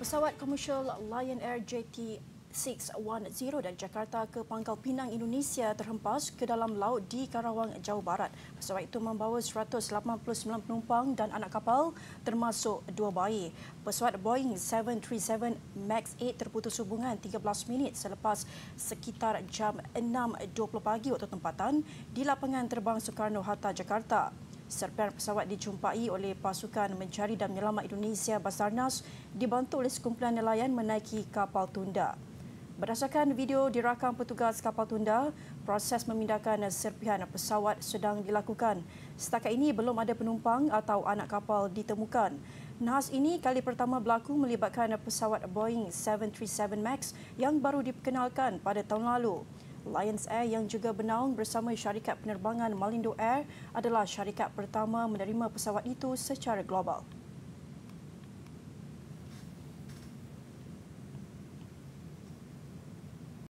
Pesawat komersial Lion Air JT 610 dari Jakarta ke Pangkal Pinang, Indonesia terhempas ke dalam laut di Karawang, Jawa Barat. Pesawat itu membawa 189 penumpang dan anak kapal termasuk dua bayi. Pesawat Boeing 737 MAX 8 terputus hubungan 13 minit selepas sekitar jam 6.20 pagi waktu tempatan di lapangan terbang Soekarno-Hatta, Jakarta. Serpihan pesawat dijumpai oleh pasukan mencari dan menyelamat Indonesia Basarnas dibantu oleh sekumpulan nelayan menaiki kapal tunda. Berdasarkan video dirakam petugas kapal tunda, proses memindahkan serpihan pesawat sedang dilakukan. Setakat ini belum ada penumpang atau anak kapal ditemukan. Nahas ini kali pertama berlaku melibatkan pesawat Boeing 737 MAX yang baru diperkenalkan pada tahun lalu. Lions Air yang juga bernaung bersama syarikat penerbangan Malindo Air adalah syarikat pertama menerima pesawat itu secara global.